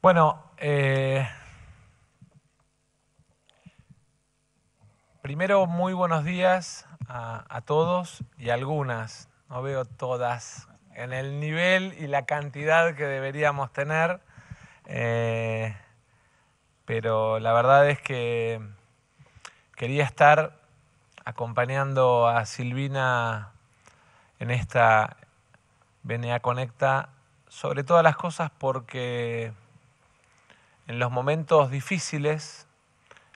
Bueno, eh, primero muy buenos días a, todos y algunas, no veo todas, en el nivel y la cantidad que deberíamos tener, eh, pero la verdad es que quería estar acompañando a Silvina en esta BNA Conecta, sobre todas las cosas porque en los momentos difíciles,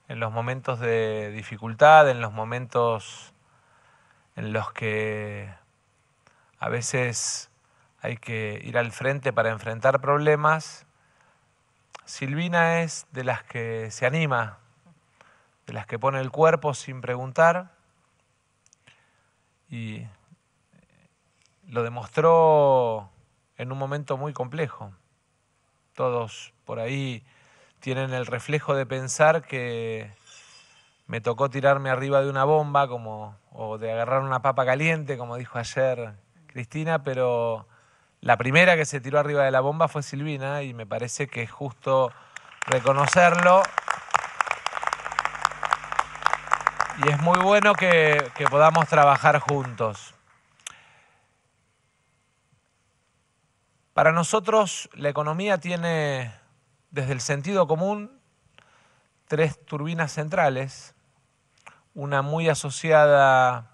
en los momentos de dificultad, en los momentos en los que a veces hay que ir al frente para enfrentar problemas, Silvina es de las que se anima, de las que pone el cuerpo sin preguntar y lo demostró en un momento muy complejo. Todos por ahí tienen el reflejo de pensar que me tocó tirarme arriba de una bomba como, o de agarrar una papa caliente, como dijo ayer Cristina, pero la primera que se tiró arriba de la bomba fue Silvina y me parece que es justo reconocerlo. Y es muy bueno que, que podamos trabajar juntos. Para nosotros la economía tiene desde el sentido común, tres turbinas centrales, una muy asociada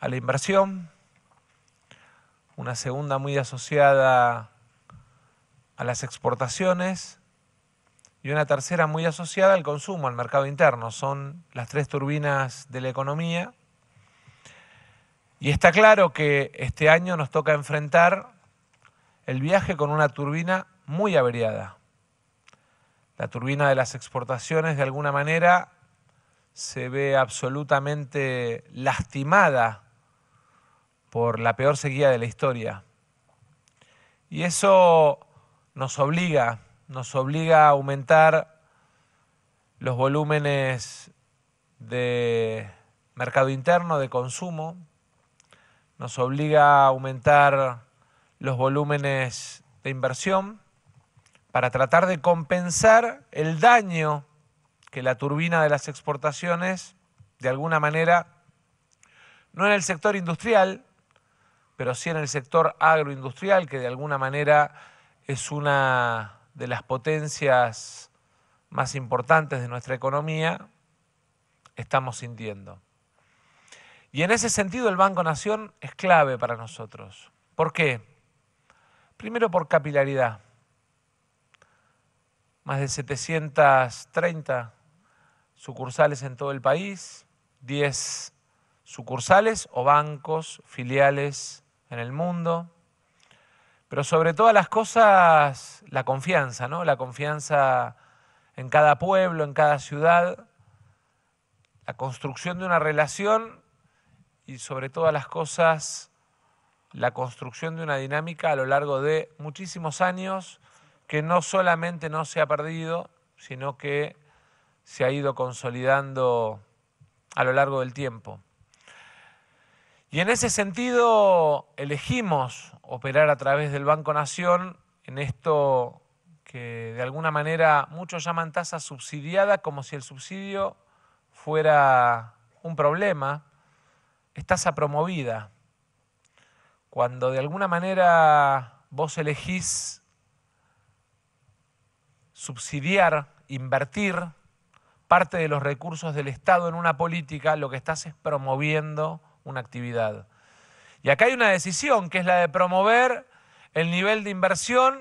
a la inversión, una segunda muy asociada a las exportaciones y una tercera muy asociada al consumo, al mercado interno. Son las tres turbinas de la economía. Y está claro que este año nos toca enfrentar el viaje con una turbina muy averiada, la turbina de las exportaciones de alguna manera se ve absolutamente lastimada por la peor sequía de la historia. Y eso nos obliga, nos obliga a aumentar los volúmenes de mercado interno, de consumo, nos obliga a aumentar los volúmenes de inversión para tratar de compensar el daño que la turbina de las exportaciones, de alguna manera, no en el sector industrial, pero sí en el sector agroindustrial, que de alguna manera es una de las potencias más importantes de nuestra economía, estamos sintiendo. Y en ese sentido el Banco Nación es clave para nosotros. ¿Por qué? Primero por capilaridad más de 730 sucursales en todo el país, 10 sucursales o bancos, filiales en el mundo. Pero sobre todas las cosas, la confianza, ¿no? La confianza en cada pueblo, en cada ciudad, la construcción de una relación y sobre todas las cosas, la construcción de una dinámica a lo largo de muchísimos años que no solamente no se ha perdido, sino que se ha ido consolidando a lo largo del tiempo. Y en ese sentido elegimos operar a través del Banco Nación en esto que de alguna manera muchos llaman tasa subsidiada, como si el subsidio fuera un problema, es tasa promovida. Cuando de alguna manera vos elegís subsidiar, invertir parte de los recursos del Estado en una política, lo que estás es promoviendo una actividad. Y acá hay una decisión que es la de promover el nivel de inversión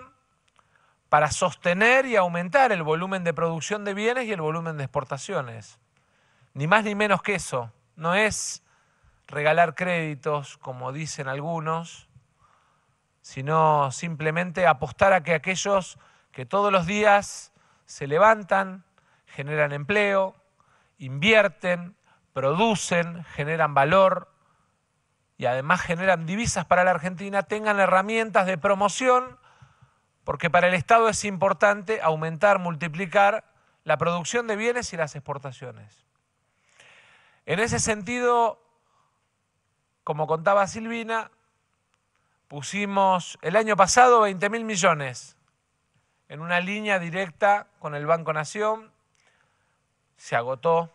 para sostener y aumentar el volumen de producción de bienes y el volumen de exportaciones. Ni más ni menos que eso. No es regalar créditos, como dicen algunos, sino simplemente apostar a que aquellos que todos los días se levantan, generan empleo, invierten, producen, generan valor y además generan divisas para la Argentina, tengan herramientas de promoción, porque para el Estado es importante aumentar, multiplicar la producción de bienes y las exportaciones. En ese sentido, como contaba Silvina, pusimos el año pasado 20 mil millones en una línea directa con el Banco Nación, se agotó.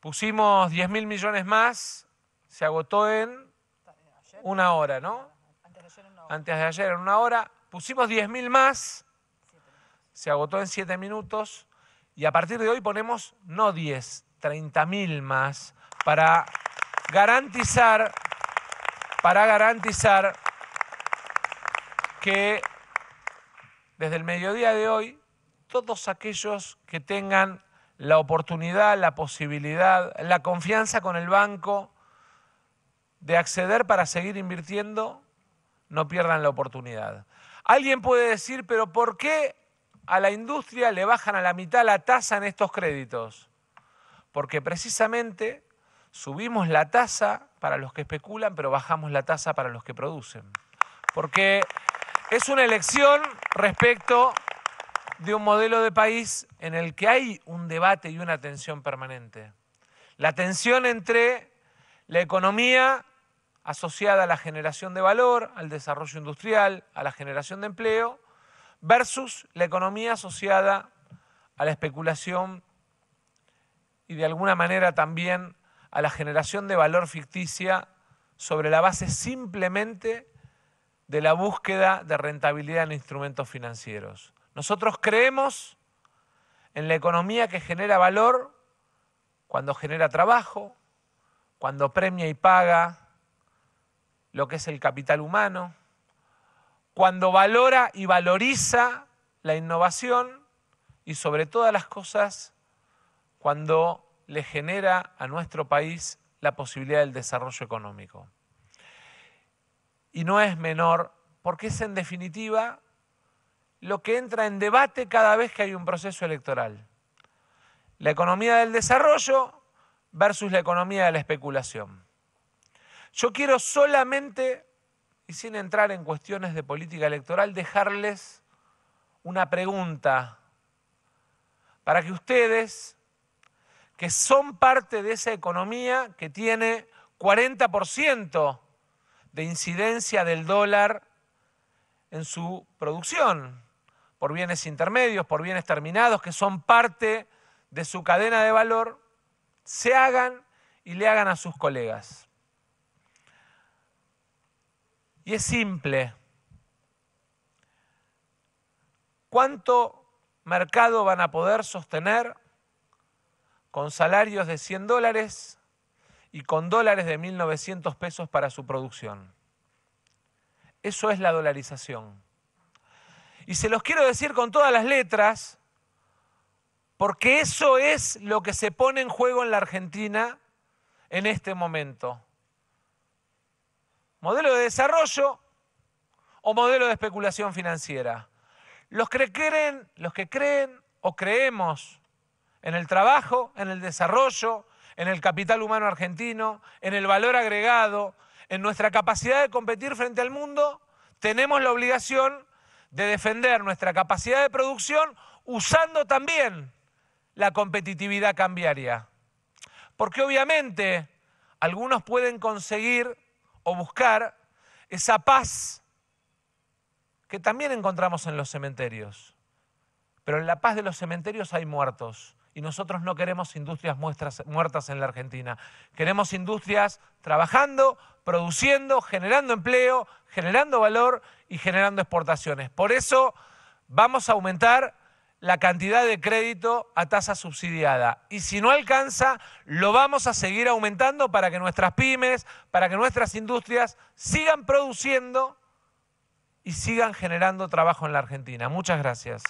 Pusimos 10 mil millones más, se agotó en una hora, ¿no? Antes de ayer en una hora. Pusimos 10 mil más, se agotó en 7 minutos y a partir de hoy ponemos no 10, 30 mil más para garantizar, para garantizar que desde el mediodía de hoy, todos aquellos que tengan la oportunidad, la posibilidad, la confianza con el banco de acceder para seguir invirtiendo, no pierdan la oportunidad. Alguien puede decir, pero ¿por qué a la industria le bajan a la mitad la tasa en estos créditos? Porque precisamente subimos la tasa para los que especulan, pero bajamos la tasa para los que producen. Porque es una elección respecto de un modelo de país en el que hay un debate y una tensión permanente. La tensión entre la economía asociada a la generación de valor, al desarrollo industrial, a la generación de empleo, versus la economía asociada a la especulación y de alguna manera también a la generación de valor ficticia sobre la base simplemente de la búsqueda de rentabilidad en instrumentos financieros. Nosotros creemos en la economía que genera valor cuando genera trabajo, cuando premia y paga lo que es el capital humano, cuando valora y valoriza la innovación y sobre todas las cosas cuando le genera a nuestro país la posibilidad del desarrollo económico y no es menor, porque es en definitiva lo que entra en debate cada vez que hay un proceso electoral. La economía del desarrollo versus la economía de la especulación. Yo quiero solamente, y sin entrar en cuestiones de política electoral, dejarles una pregunta para que ustedes, que son parte de esa economía que tiene 40% de incidencia del dólar en su producción, por bienes intermedios, por bienes terminados, que son parte de su cadena de valor, se hagan y le hagan a sus colegas. Y es simple. ¿Cuánto mercado van a poder sostener con salarios de 100 dólares y con dólares de 1.900 pesos para su producción. Eso es la dolarización. Y se los quiero decir con todas las letras, porque eso es lo que se pone en juego en la Argentina en este momento. Modelo de desarrollo o modelo de especulación financiera. Los que creen, los que creen o creemos en el trabajo, en el desarrollo, en el capital humano argentino, en el valor agregado, en nuestra capacidad de competir frente al mundo, tenemos la obligación de defender nuestra capacidad de producción usando también la competitividad cambiaria. Porque obviamente algunos pueden conseguir o buscar esa paz que también encontramos en los cementerios. Pero en la paz de los cementerios hay muertos, y nosotros no queremos industrias muertas en la Argentina. Queremos industrias trabajando, produciendo, generando empleo, generando valor y generando exportaciones. Por eso vamos a aumentar la cantidad de crédito a tasa subsidiada. Y si no alcanza, lo vamos a seguir aumentando para que nuestras pymes, para que nuestras industrias sigan produciendo y sigan generando trabajo en la Argentina. Muchas gracias.